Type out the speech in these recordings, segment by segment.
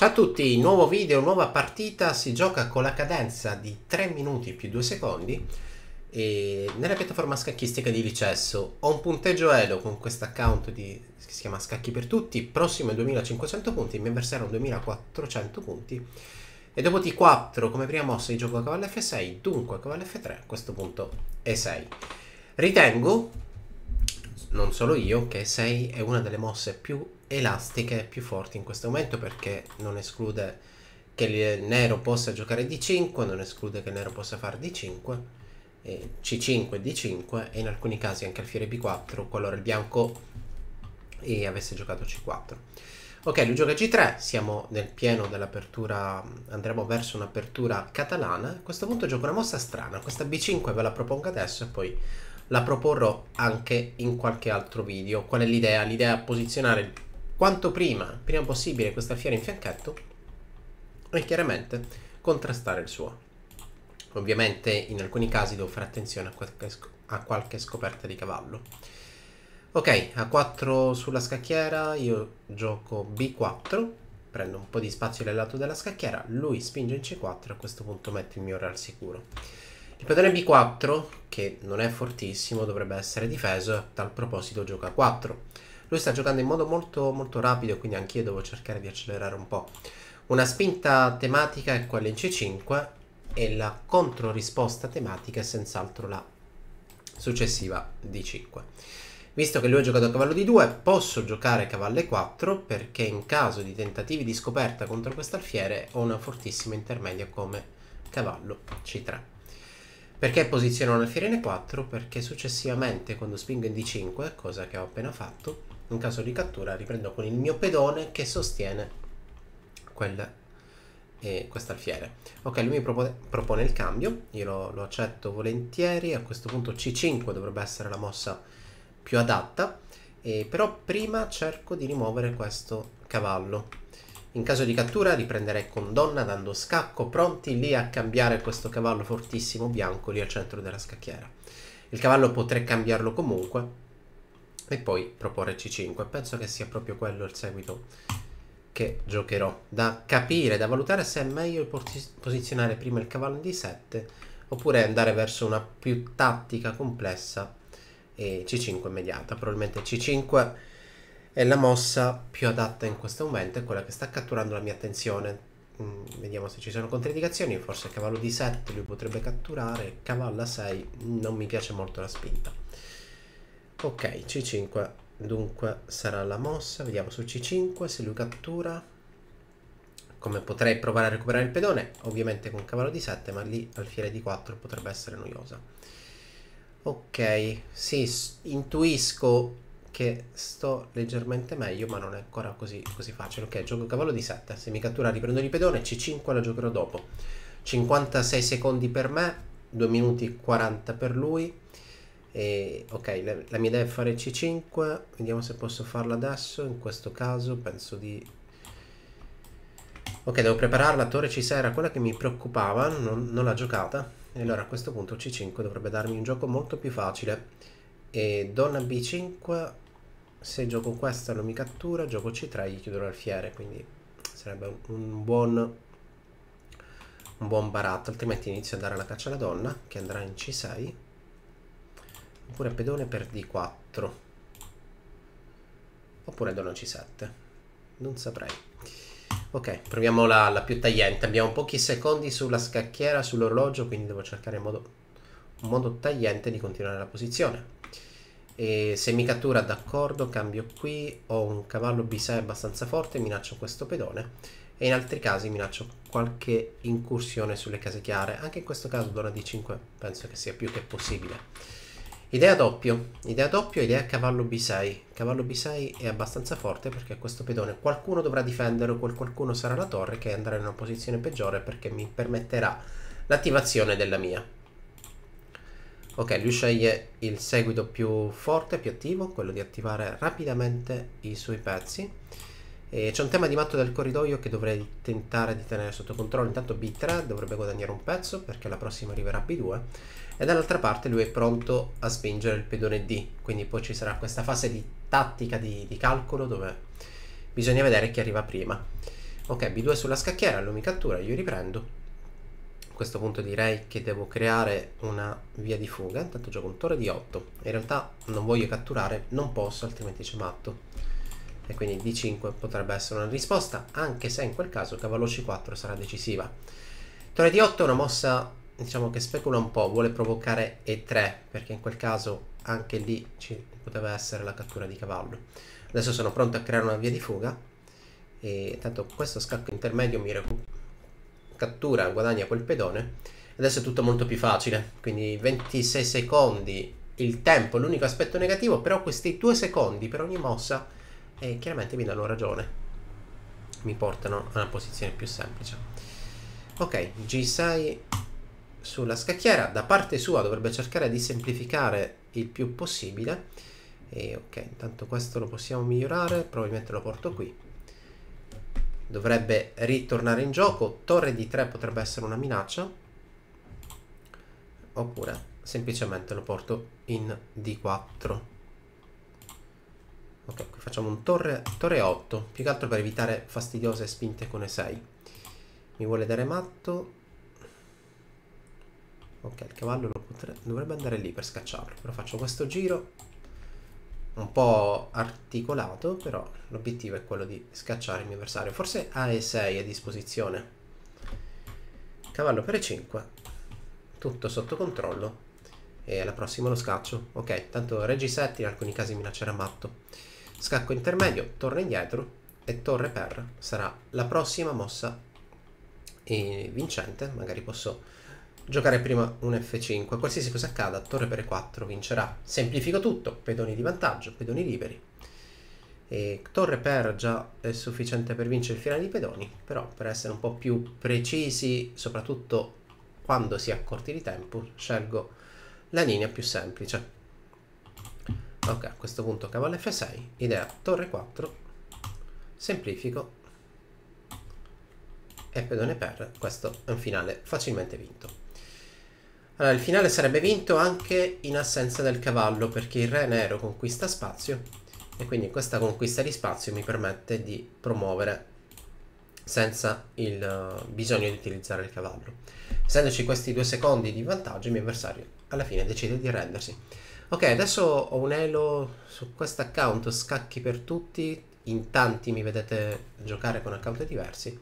Ciao a tutti, nuovo video, nuova partita, si gioca con la cadenza di 3 minuti più 2 secondi e nella piattaforma scacchistica di Licesso ho un punteggio Elo con questo account che si chiama Scacchi per Tutti, prossimo ai 2500 punti, mi verseranno 2400 punti e dopo T4 come prima mossa gioco a cavallo F6, dunque a cavallo F3, a questo punto E6. Ritengo, non solo io, che e 6 è una delle mosse più elastiche più forti in questo momento perché non esclude che il nero possa giocare d 5, non esclude che il nero possa fare d 5, e C5 D5 e in alcuni casi anche alfiere B4 qualora il bianco avesse giocato C4. Ok, lui gioca G3, siamo nel pieno dell'apertura, andremo verso un'apertura catalana. A questo punto gioco una mossa strana, questa B5 ve la propongo adesso e poi la proporrò anche in qualche altro video. Qual è l'idea? L'idea è posizionare il quanto prima, prima possibile, questa fiera in fianchetto e chiaramente contrastare il suo. Ovviamente in alcuni casi devo fare attenzione a qualche, a qualche scoperta di cavallo. Ok, a 4 sulla scacchiera io gioco B4, prendo un po' di spazio dal lato della scacchiera, lui spinge in C4 a questo punto metto il mio re al sicuro. Il pedone B4, che non è fortissimo, dovrebbe essere difeso, a tal proposito gioca a 4 lui sta giocando in modo molto, molto rapido, quindi anch'io devo cercare di accelerare un po'. Una spinta tematica è quella in C5 e la controrisposta tematica è senz'altro la successiva D5. Visto che lui ha giocato a cavallo d 2, posso giocare cavallo E4 perché in caso di tentativi di scoperta contro quest'alfiere ho una fortissima intermedia come cavallo C3. Perché posiziono l'alfiere in E4? Perché successivamente quando spingo in D5, cosa che ho appena fatto, in caso di cattura riprendo con il mio pedone che sostiene quel, eh, quest'alfiere. Ok, lui mi propone, propone il cambio, io lo, lo, accetto volentieri, a questo punto C5 dovrebbe essere la mossa più adatta, eh, però prima cerco di rimuovere questo cavallo. In caso di cattura riprenderei con donna dando scacco, pronti lì a cambiare questo cavallo fortissimo bianco lì al centro della scacchiera. Il cavallo potrei cambiarlo comunque, e poi proporre C5. Penso che sia proprio quello il seguito che giocherò. Da capire, da valutare se è meglio posizionare prima il cavallo di 7 oppure andare verso una più tattica complessa e C5 immediata. Probabilmente C5 è la mossa più adatta in questo momento, è quella che sta catturando la mia attenzione. Mm, vediamo se ci sono controindicazioni, forse cavallo di 7 lui potrebbe catturare, cavallo A6 non mi piace molto la spinta ok c5 dunque sarà la mossa vediamo su c5 se lui cattura come potrei provare a recuperare il pedone ovviamente con cavallo di 7 ma lì alfiere di 4 potrebbe essere noiosa ok sì intuisco che sto leggermente meglio ma non è ancora così, così facile ok gioco cavallo di 7 se mi cattura riprendo il pedone c5 la giocherò dopo 56 secondi per me 2 minuti 40 per lui e ok la, la, mia idea è fare c5 vediamo se posso farla adesso in questo caso penso di ok devo preparare la torre c6 era quella che mi preoccupava non, non l'ha giocata e allora a questo punto c5 dovrebbe darmi un gioco molto più facile e donna b5 se gioco questa non mi cattura gioco c3 gli chiudo l'alfiere quindi sarebbe un, un buon un buon baratto altrimenti inizio ad andare alla caccia alla donna che andrà in c6 oppure pedone per d4 oppure dono c7 non saprei ok proviamo la, la più tagliente abbiamo pochi secondi sulla scacchiera sull'orologio quindi devo cercare in modo, un modo tagliente di continuare la posizione e se mi cattura d'accordo cambio qui ho un cavallo b6 abbastanza forte minaccio questo pedone e in altri casi minaccio qualche incursione sulle case chiare anche in questo caso dona d5 penso che sia più che possibile Idea doppio, idea doppio, idea cavallo B6. Cavallo B6 è abbastanza forte perché questo pedone qualcuno dovrà difendere, quel qualcuno sarà la torre che andrà in una posizione peggiore perché mi permetterà l'attivazione della mia. Ok, lui sceglie il seguito più forte, più attivo, quello di attivare rapidamente i suoi pezzi. C'è un tema di matto del corridoio che dovrei tentare di tenere sotto controllo. Intanto B3 dovrebbe guadagnare un pezzo perché la prossima arriverà B2 e dall'altra parte lui è pronto a spingere il pedone D, quindi poi ci sarà questa fase di tattica di, di calcolo dove bisogna vedere chi arriva prima. Ok, B2 sulla scacchiera, lui mi cattura, io riprendo. A questo punto direi che devo creare una via di fuga, intanto gioco un torre di 8. In realtà non voglio catturare, non posso, altrimenti c'è matto e quindi D5 potrebbe essere una risposta, anche se in quel caso cavallo C4 sarà decisiva. Torre di 8 è una mossa diciamo che specula un po', vuole provocare E3, perché in quel caso anche lì ci poteva essere la cattura di cavallo. Adesso sono pronto a creare una via di fuga, e tanto questo scacco intermedio mi cattura, guadagna quel pedone. Adesso è tutto molto più facile, quindi 26 secondi il tempo l'unico aspetto negativo, però questi due secondi per ogni mossa eh, chiaramente mi danno ragione, mi portano a una posizione più semplice. Ok, G6 sulla scacchiera da parte sua dovrebbe cercare di semplificare il più possibile e ok intanto questo lo possiamo migliorare probabilmente lo porto qui dovrebbe ritornare in gioco torre di 3 potrebbe essere una minaccia oppure semplicemente lo porto in d4 ok qui facciamo un torre, torre 8 più che altro per evitare fastidiose spinte con e6 mi vuole dare matto Ok, il cavallo potre... dovrebbe andare lì per scacciarlo. Però faccio questo giro un po' articolato, però l'obiettivo è quello di scacciare il mio avversario. Forse a E6 a disposizione. Cavallo per E5. Tutto sotto controllo. E alla prossima lo scaccio. Ok, tanto Regi 7 in alcuni casi minaccerà matto. Scacco intermedio, torre indietro e torre per sarà la prossima mossa e vincente. Magari posso Giocare prima un F5, qualsiasi cosa accada, torre per E4 vincerà. Semplifico tutto, pedoni di vantaggio, pedoni liberi. E torre per già è sufficiente per vincere il finale di pedoni, però per essere un po' più precisi, soprattutto quando si è corti di tempo, scelgo la linea più semplice. Ok, a questo punto cavallo F6, idea torre 4, semplifico e pedone per, questo è un finale facilmente vinto. Allora, il finale sarebbe vinto anche in assenza del cavallo, perché il re nero conquista spazio e quindi questa conquista di spazio mi permette di promuovere senza il eh, bisogno di utilizzare il cavallo. Essendoci questi due secondi di vantaggio, il mio avversario alla fine decide di arrendersi. Ok, adesso ho un elo su questo account, scacchi per tutti, in tanti mi vedete giocare con account diversi,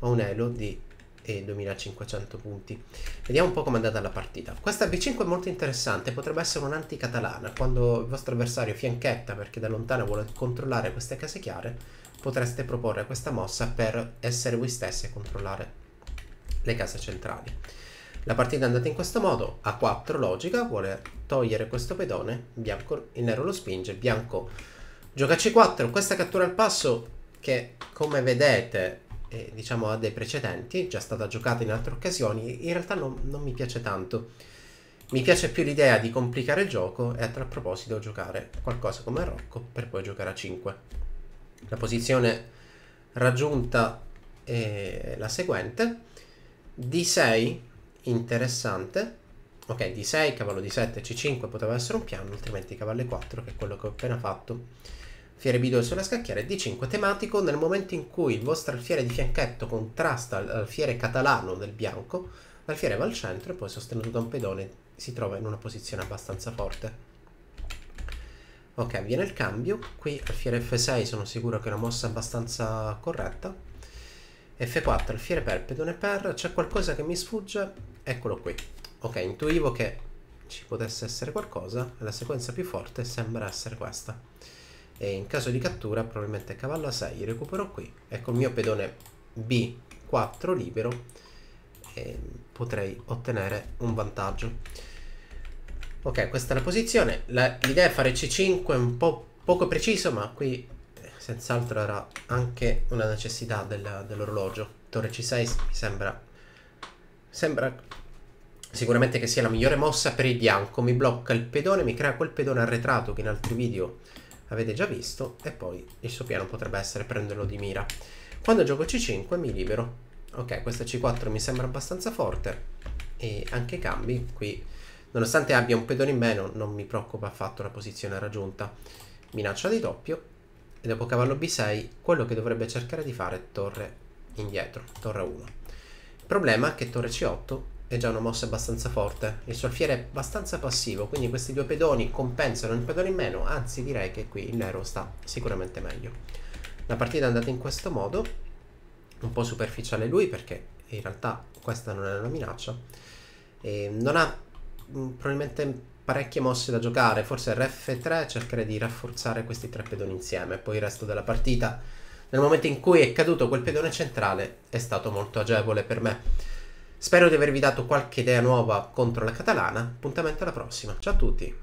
ho un elo di e 2500 punti. Vediamo un po' come è andata la partita. Questa B5 è molto interessante, potrebbe essere un'anticatalana. Quando il vostro avversario fianchetta perché da lontano vuole controllare queste case chiare, potreste proporre questa mossa per essere voi stessi a controllare le case centrali. La partita è andata in questo modo, A4 logica, vuole togliere questo pedone, bianco, il nero lo spinge, bianco gioca C4, questa cattura al passo che come vedete eh, diciamo, ha dei precedenti, già stata giocata in altre occasioni, in realtà non, non mi piace tanto. Mi piace più l'idea di complicare il gioco e a tal proposito giocare qualcosa come Rocco per poi giocare a 5. La posizione raggiunta è la seguente. D6, interessante. Ok, D6, cavallo D7, C5 poteva essere un piano, altrimenti cavallo 4 che è quello che ho appena fatto Fiere B2 sulla scacchiera e D5 tematico nel momento in cui il vostro alfiere di fianchetto contrasta l'alfiere catalano del bianco, l'alfiere va al centro e poi sostenuto da un pedone si trova in una posizione abbastanza forte. Ok, avviene il cambio, qui alfiere F6 sono sicuro che è una mossa abbastanza corretta. F4, alfiere per, pedone per, c'è qualcosa che mi sfugge? Eccolo qui. Ok, intuivo che ci potesse essere qualcosa, la sequenza più forte sembra essere questa e in caso di cattura probabilmente cavallo A6 recupero qui e col mio pedone B4 libero eh, potrei ottenere un vantaggio ok questa è la posizione l'idea è fare C5 un po' poco preciso ma qui eh, senz'altro era anche una necessità del, dell'orologio torre C6 mi sembra sembra sicuramente che sia la migliore mossa per il bianco mi blocca il pedone mi crea quel pedone arretrato che in altri video avete già visto, e poi il suo piano potrebbe essere prenderlo di mira. Quando gioco C5 mi libero. Ok, questa C4 mi sembra abbastanza forte, e anche cambi, qui, nonostante abbia un pedone in meno, non mi preoccupa affatto la posizione raggiunta. Minaccia di doppio, e dopo cavallo B6, quello che dovrebbe cercare di fare è torre indietro, torre 1. Il problema è che torre C8 è già una mossa abbastanza forte. Il suo alfiere è abbastanza passivo, quindi questi due pedoni compensano il pedone in meno, anzi direi che qui il nero sta sicuramente meglio. La partita è andata in questo modo, un po' superficiale lui perché in realtà questa non è una minaccia. E non ha mh, mm, probabilmente parecchie mosse da giocare, forse RF3 cercherei di rafforzare questi tre pedoni insieme, poi il resto della partita nel momento in cui è caduto quel pedone centrale è stato molto agevole per me. Spero di avervi dato qualche idea nuova contro la catalana. Appuntamento alla prossima. Ciao a tutti!